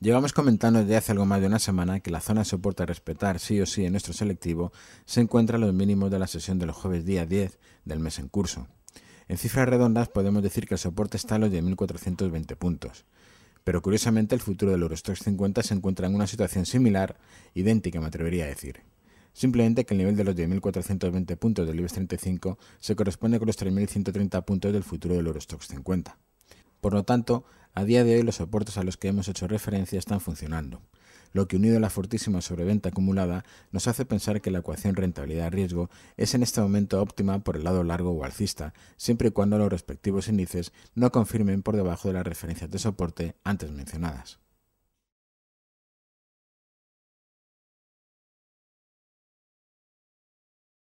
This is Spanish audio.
Llevamos comentando desde hace algo más de una semana que la zona de soporte a respetar sí o sí en nuestro selectivo se encuentra a los mínimos de la sesión de los jueves día 10 del mes en curso. En cifras redondas podemos decir que el soporte está a los 10.420 puntos, pero curiosamente el futuro del Eurostoxx 50 se encuentra en una situación similar, idéntica me atrevería a decir. Simplemente que el nivel de los 10.420 puntos del IBEX 35 se corresponde con los 3.130 puntos del futuro del Eurostoxx 50. Por lo tanto, a día de hoy los soportes a los que hemos hecho referencia están funcionando, lo que unido a la fortísima sobreventa acumulada nos hace pensar que la ecuación rentabilidad-riesgo es en este momento óptima por el lado largo o alcista, siempre y cuando los respectivos índices no confirmen por debajo de las referencias de soporte antes mencionadas.